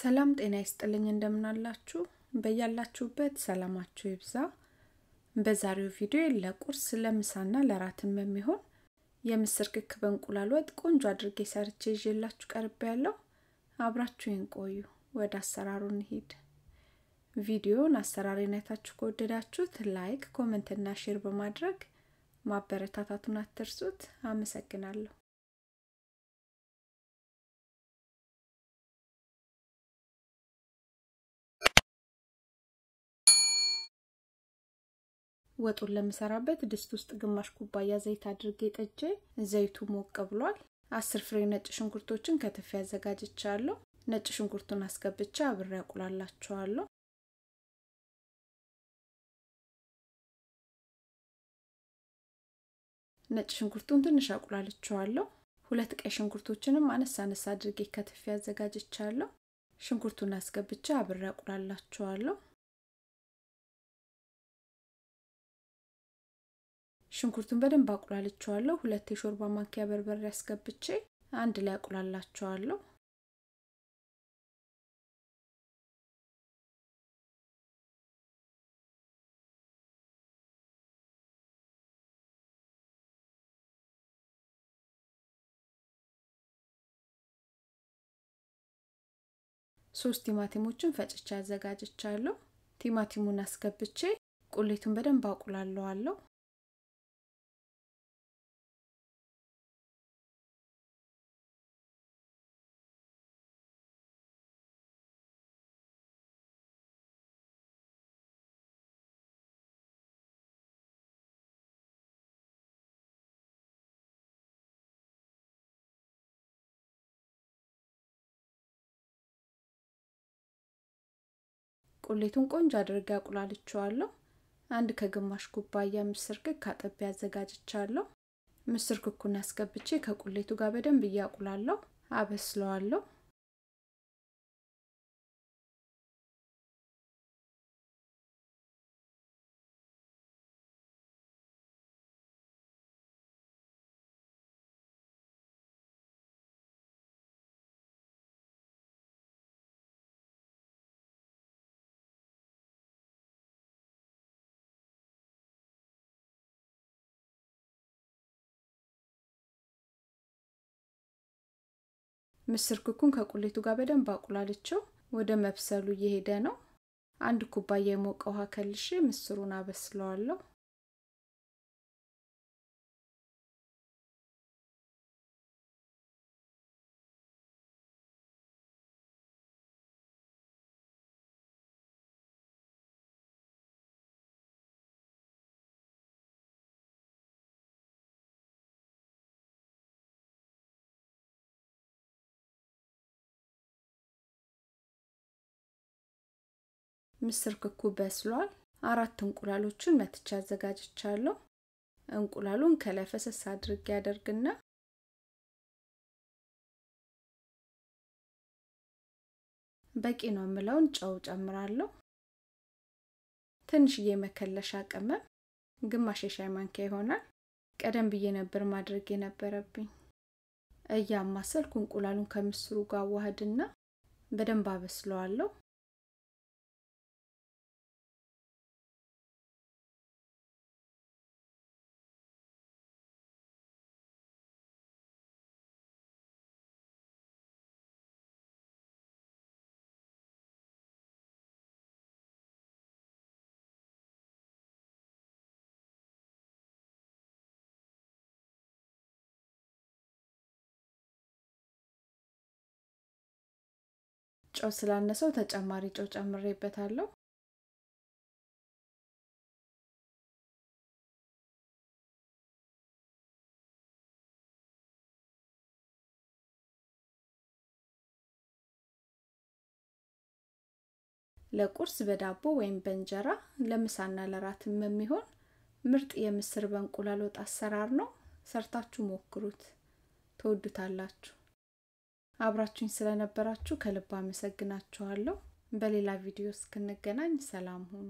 ሰላም ጤና ይስጥልኝ እንደምናላችሁ በያላችሁበት ሰላማችሁ ይብዛ በዛሬው ቪዲዮ ለቁርስ ለምሳና ለራትም የሚሆን የምስር ክክ በእንቁላል ወጥ ቆንጆ አድርጌ ሰርቼ ይዤላችሁ ቀርብ ያለው አብራችሁን ቆዩ ወደ አሰራሩ እንሂድ ቪዲዮን አሰራር አይታችሁ ከወደዳችሁት ላይክ ኮመንትና ሼር በማድረግ ማበረታታቱን አትርሱት አመሰግናለሁ ወጡን ለምሰራበት ድስት ውስጥ ግማሽ ኩባያ ዘይት አድርጌ ጠጄ ዘይቱ ሞቅ ብሏል። አስር ፍሬ ነጭ ሽንኩርቶችን ከትፌ አዘጋጅቻለሁ። ነጭ ሽንኩርቱን አስገብቼ አብሬ አቁላላቸዋለሁ። ነጭ ሽንኩርቱን ትንሽ አቁላልቸዋለሁ። ሁለት ቀይ ሽንኩርቶችንም አነስ አነስ አድርጌ ከትፌ አዘጋጅቻለሁ። ሽንኩርቱን አስገብቼ አብሬ አቁላላቸዋለሁ። ሽንኩርቱን በደንብ አቁላልቸዋለሁ። ሁለት የሾርባ ማንኪያ በርበሬ አስገብቼ አንድ ላይ አቁላላቸዋለሁ። ሶስት ቲማቲሞችን ፈጭቼ አዘጋጅቻለሁ። ቲማቲሙን አስገብቼ ቁሌቱን በደንብ አቁላለዋለሁ። ቁሌቱን ቆንጆ አድርጌ አቁላልቸዋለሁ። አንድ ከግማሽ ኩባያ ምስር ክክ አጥቤ አዘጋጅቻለሁ። ምስር ክኩን አስገብቼ ከቁሌቱ ጋር በደንብ እያቁላለሁ አበስለዋለሁ። ምስር ክኩን ከቁሌቱ ጋር በደንብ አቁላልቸው ወደ መብሰሉ እየሄደ ነው። አንድ ኩባያ የሞቀ ውሃ ከልሼ ምስሩን አበስለዋለሁ። ምስር ክኩ በስሏል። አራት እንቁላሎችን መትቻ አዘጋጅቻለሁ። እንቁላሉን ከለፈሰስ አድርጌ ያደርግና በቂ ነው የምለውን ጨው ጨምራለሁ። ትንሽዬ መከለሻ ቅመም ግማሽ የሻይ ማንኪያ ይሆናል። ቀደም ብዬ ነበር ማድረግ የነበረብኝ። እያማሰልኩ እንቁላሉን ከምስሩ ጋር ዋህድና በደንብ አበስለዋለሁ። ጨው ስላነሰው ተጨማሪ ጨው ጨምሬበታለሁ። ለቁርስ በዳቦ ወይም በእንጀራ ለምሳና ለራትም የሚሆን ምርጥ የምስር በእንቁላል ወጥ አሰራር ነው። ሰርታችሁ ሞክሩት፣ ትወዱታላችሁ። አብራችሁኝ ስለነበራችሁ ከልብ አመሰግናችኋለሁ። በሌላ ቪዲዮ እስክንገናኝ ሰላም ሁኑ።